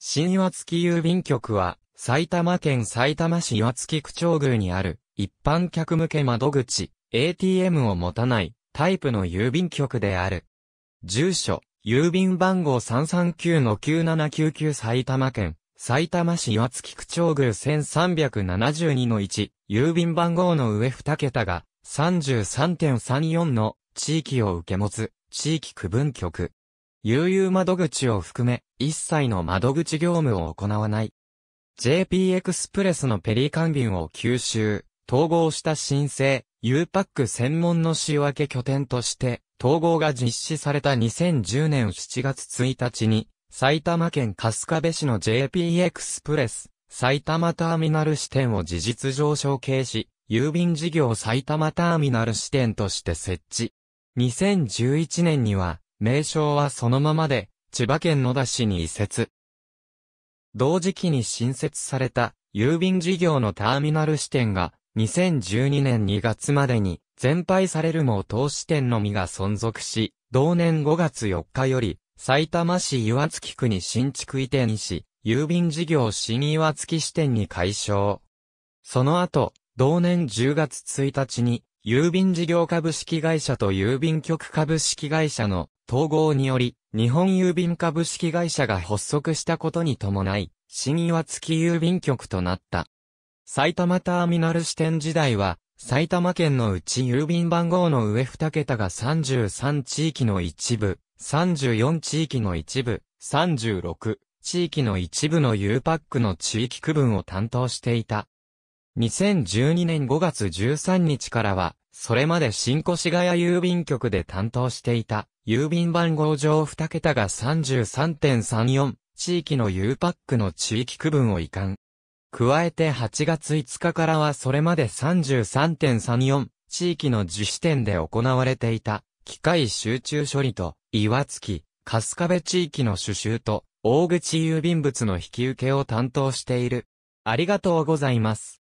新岩月郵便局は、埼玉県埼玉市岩月区長宮にある、一般客向け窓口、ATM を持たない、タイプの郵便局である。住所、郵便番号339-9799埼玉県、埼玉市岩月区長宮1372-1、郵便番号の上2桁が、33.34の地域を受け持つ、地域区分局。悠々窓口を含め、一切の窓口業務を行わない。JP エクスプレスのペリカン便を吸収、統合した申請、U パック専門の仕分け拠点として、統合が実施された2010年7月1日に、埼玉県春日部市の JP エクスプレス、埼玉ターミナル支店を事実上承継し、郵便事業埼玉ターミナル支店として設置。2011年には、名称はそのままで、千葉県野田市に移設。同時期に新設された郵便事業のターミナル支店が2012年2月までに全廃されるも投資店のみが存続し、同年5月4日より埼玉市岩槻区に新築移転し、郵便事業新岩槻支店に解消。その後、同年10月1日に郵便事業株式会社と郵便局株式会社の統合により、日本郵便株式会社が発足したことに伴い、新岩月郵便局となった。埼玉ターミナル支店時代は、埼玉県のうち郵便番号の上2桁が33地域の一部、34地域の一部、36地域の一部の U パックの地域区分を担当していた。2012年5月13日からは、それまで新越谷郵便局で担当していた、郵便番号上2桁が33.34、地域の U パックの地域区分を移管。加えて8月5日からはそれまで33.34、地域の自主店で行われていた、機械集中処理と、岩月、春日部地域の主集と、大口郵便物の引き受けを担当している。ありがとうございます。